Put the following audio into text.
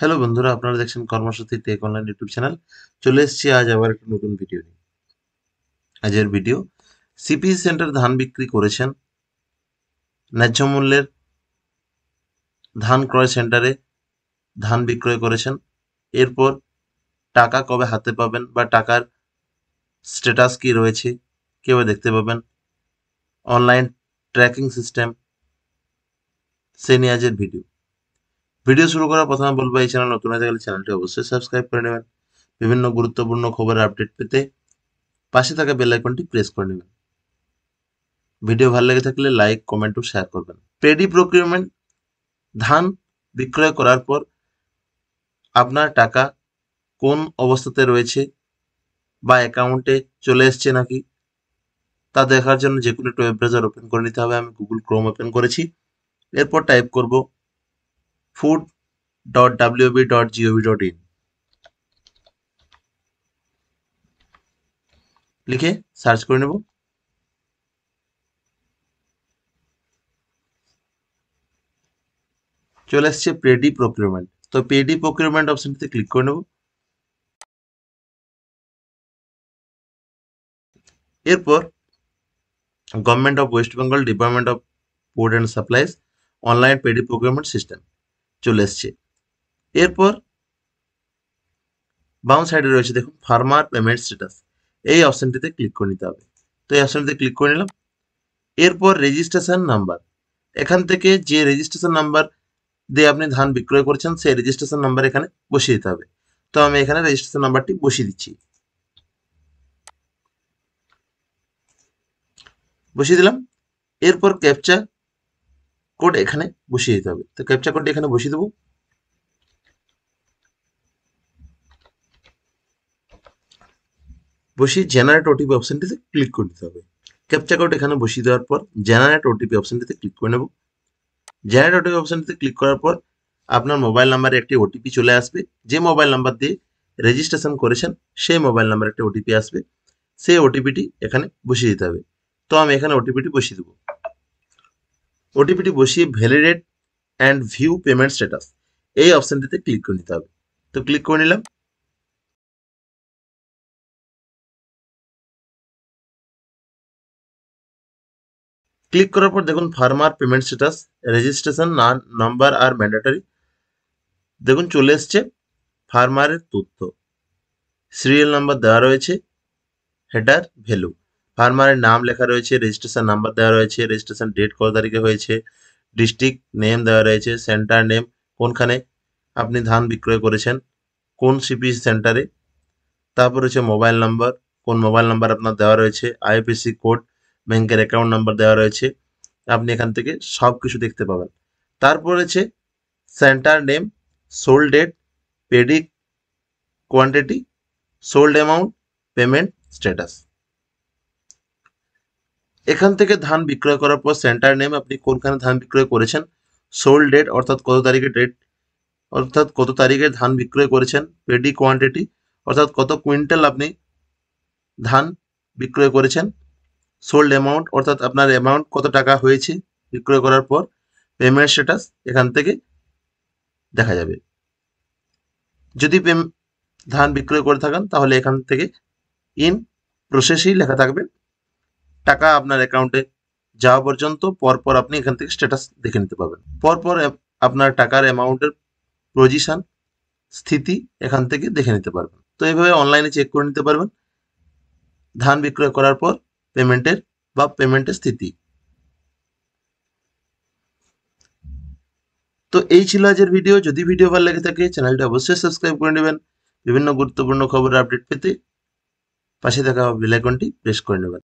hello বন্ধুরা আপনারা দেখছেন Karmasathi tech online YouTube channel চলে এসেছি আজ আবার একটা নতুন ভিডিও নিয়ে আজের ভিডিও সিপি সেন্টার ধান বিক্রি করেছেন ন্যায্য মূল্যের ধান ক্রয় সেন্টারে ধান বিক্রয় করেছেন এরপর টাকা কবে হাতে পাবেন বা টাকার স্ট্যাটাস কি রয়েছে কেউ দেখতে পাবেন অনলাইন ট্র্যাকিং সিস্টেম সে নিয়ে ভিডিও ভিডিও শুরু করার প্রথমে বলবো এই চ্যানেল নতুন হয়ে গেলে চ্যানেলটি অবশ্যই সাবস্ক্রাইব করে নেবেন বিভিন্ন গুরুত্বপূর্ণ খবরের আপডেট পেতে পাশে থাকা বেল আইকনটি প্রেস করে নেবেন ভিডিও ভালো লেগে থাকলে লাইক কমেন্ট ও শেয়ার করবেন পেডি প্রক্রিয়মেন্ট ধান বিক্রয় করার পর আপনার টাকা কোন অবস্থাতে রয়েছে বা অ্যাকাউন্টে চলে এসছে নাকি তা দেখার জন্য যে কোনো একটা ওয়েব ব্রাউজার ওপেন করে নিতে হবে আমি গুগল ক্রোম ওপেন করেছি এরপর টাইপ করব food.wb.gov.in লিখে সার্চ করে নেব চলে আসছে পেডি প্রকিউরমেন্ট তো পেডি প্রকিউরমেন্ট অপশনটিতে ক্লিক করে নেব এরপর government of West Bengal department of food and supplies online paddy procurement system চলে এসছে এরপর বাম সাইডে রয়েছে দেখুন ফার্মার পেমেন্ট স্ট্যাটাস এই অপশানটিতে ক্লিক করে নিতে হবে তো এই অপশানটিতে ক্লিক করে নিলাম এরপর রেজিস্ট্রেশন নাম্বার এখান থেকে যে রেজিস্ট্রেশন নাম্বার দিয়ে আপনি ধান বিক্রয় করছেন সেই রেজিস্ট্রেশন নাম্বার এখানে বসিয়ে দিতে হবে তো আমি এখানে রেজিস্ট্রেশন নাম্বারটি বসিয়ে দিচ্ছি বসিয়ে দিলাম এরপর ক্যাপচার কোড এখানে বসিয়ে দিতে হবে তো ক্যাপচা কোডটি এখানে বসিয়ে দেবো বসিয়ে জেনারেট ওটিপি অপশানটিতে ক্লিক করে দিতে হবে ক্যাপচা কোড এখানে বসিয়ে দেওয়ার পর জেনারেট ওটিপি অপশানটিতে ক্লিক করে নেব জেনারেট ওটিপি অপশানটিতে ক্লিক করার পর আপনার মোবাইল নাম্বারে একটি ওটিপি চলে আসবে যে মোবাইল নাম্বার দিয়ে রেজিস্ট্রেশন করেছেন সেই মোবাইল নাম্বারে একটি ওটিপি আসবে সেই ওটিপিটি এখানে বসিয়ে দিতে হবে তো আমি এখানে ওটিপিটি বসিয়ে দেবো ওটিপিটি বসিয়ে validate and view payment status এই অপশানটিতে ক্লিক করে নিতে হবে তো ক্লিক করে নিলাম ক্লিক করার পর দেখুন farmer payment status registration number আর ম্যান্ডেটারি দেখুন চলে এসছে ফার্মারের তথ্য সিরিয়াল নাম্বার দেওয়া রয়েছে হেডার ভ্যালু ফার্মারের নাম লেখা রয়েছে রেজিস্ট্রেশন নাম্বার দেওয়া রয়েছে রেজিস্ট্রেশন ডেট কত তারিখে হয়েছে ডিস্ট্রিক্ট নেম দেওয়া রয়েছে সেন্টার নেম কোনখানে আপনি ধান বিক্রয় করেছেন কোন সিপি সেন্টারে তারপর রয়েছে মোবাইল নাম্বার কোন মোবাইল নাম্বার আপনার দেওয়া রয়েছে আইএফএসি কোড ব্যাংকের অ্যাকাউন্ট নাম্বার দেওয়া রয়েছে আপনি এখান থেকে সব কিছু দেখতে পাবেন তারপর রয়েছে সেন্টার নেম সোল ডেট পেডিক quantity sold amount payment status এখান থেকে ধান বিক্রয় করার পর সেন্টার নেম আপনি কোনখানে ধান বিক্রয় করেছেন সোল ডেট অর্থাৎ কত তারিখের ডেট অর্থাৎ কত তারিখে ধান বিক্রয় করেছেন পেডি কোয়ান্টিটি অর্থাৎ কত কুইন্টাল আপনি ধান বিক্রয় করেছেন সোল্ড অ্যামাউন্ট অর্থাৎ আপনার অ্যামাউন্ট কত টাকা হয়েছে বিক্রয় করার পর পেমেন্ট স্ট্যাটাস এখান থেকে দেখা যাবে যদি ধান বিক্রয় করে থাকেন তাহলে এখান থেকে ইন প্রসেসেই লেখা থাকবে টাকা আপনার অ্যাকাউন্টে যাওয়া পর্যন্ত পরপর আপনি এখান থেকে স্ট্যাটাস দেখে নিতে পারবেন পরপর আপনার টাকার অ্যামাউন্টের পজিশন স্থিতি এখান থেকে দেখে নিতে পারবেন তো এইভাবে অনলাইনে চেক করে নিতে পারবেন ধান বিক্রয় করার পর পেমেন্টের বা পেমেন্টের স্থিতি তো এই ছিল আজের ভিডিও যদি ভিডিও ভালো লেগে থাকে চ্যানেলটা অবশ্যই সাবস্ক্রাইব করে নেবেন বিভিন্ন গুরুত্বপূর্ণ খবরের আপডেট পেতে পাশে থাকা বেলাইকনটি প্রেস করে নেবেন